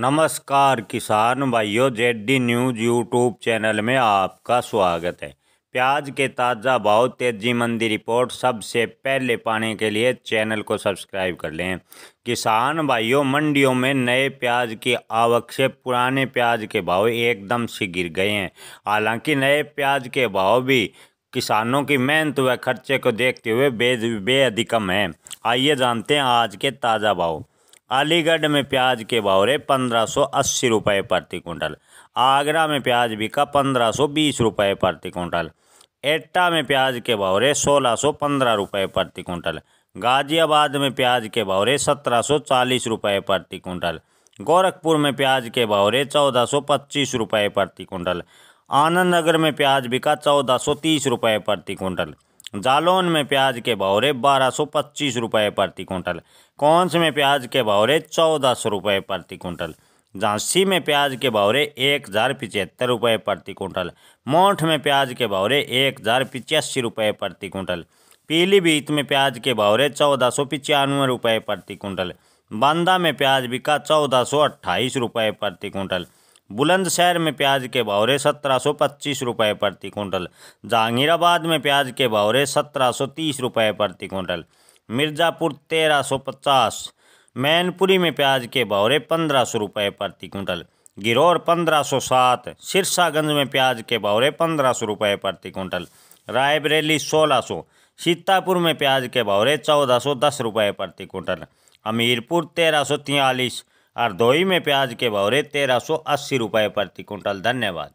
नमस्कार किसान भाइयों जेडी न्यूज यूट्यूब चैनल में आपका स्वागत है प्याज के ताज़ा भाव तेजी मंदी रिपोर्ट सबसे पहले पाने के लिए चैनल को सब्सक्राइब कर लें किसान भाइयों मंडियों में नए प्याज की आवक से पुराने प्याज के भाव एकदम से गिर गए हैं हालांकि नए प्याज के भाव भी किसानों की मेहनत व खर्चे को देखते हुए बे बेअधिकम है आइए जानते हैं आज के ताज़ा भाव अलीगढ़ में प्याज के भाव रहे पंद्रह सौ अस्सी रुपये प्रति कुंटल आगरा में प्याज बिका पंद्रह सौ बीस रुपये प्रति कुंटल एट्टा में प्याज के भाव रहे सोलह सौ पंद्रह रुपये प्रति कुंटल गाजियाबाद में प्याज के भाव रहे सत्रह सौ चालीस रुपये प्रति कुंटल गोरखपुर में प्याज के भाव रहे चौदह सौ पच्चीस रुपये प्रति कुंटल आनंद नगर में प्याज बिका चौदह सौ तीस रुपये प्रति कुंटल जालौन में प्याज के भावरे बारह सौ पच्चीस रुपये प्रति कुंटल कौनस में प्याज के भावरे चौदह सौ रुपये प्रति कुंटल झांसी में प्याज के भावरे एक हज़ार पिचहत्तर रुपये प्रति कुंटल मोठ में प्याज के भावरे एक हज़ार पिचासी रुपये प्रति कुंटल पीलीभीत में प्याज के भावरे चौदह सौ पचानवे रुपये प्रति कुंटल बांदा में प्याज बिका चौदह सौ अट्ठाईस रुपये प्रति कुंटल बुलंदशहर में प्याज के भावरे सत्रह सौ पच्चीस रुपये प्रति कुंटल जहांगीराबाद में प्याज के भावरे सत्रह सौ तीस रुपये प्रति कुंटल मिर्ज़ापुर तेरह सौ पचास मैनपुरी में प्याज के भावरे पंद्रह सौ रुपये प्रति कुंटल गिरौर पंद्रह सौ सात सिरसागंज में प्याज के भावरे पंद्रह सौ रुपये प्रति कुंटल रायबरेली सोलह सौ सीतापुर में प्याज के भावरे चौदह सौ दस रुपये प्रति कुंटल हमीरपुर तेरह सौ तियालीस हरदोई में प्याज के भवरे तेरह सौ अस्सी रुपये प्रति कुंटल धन्यवाद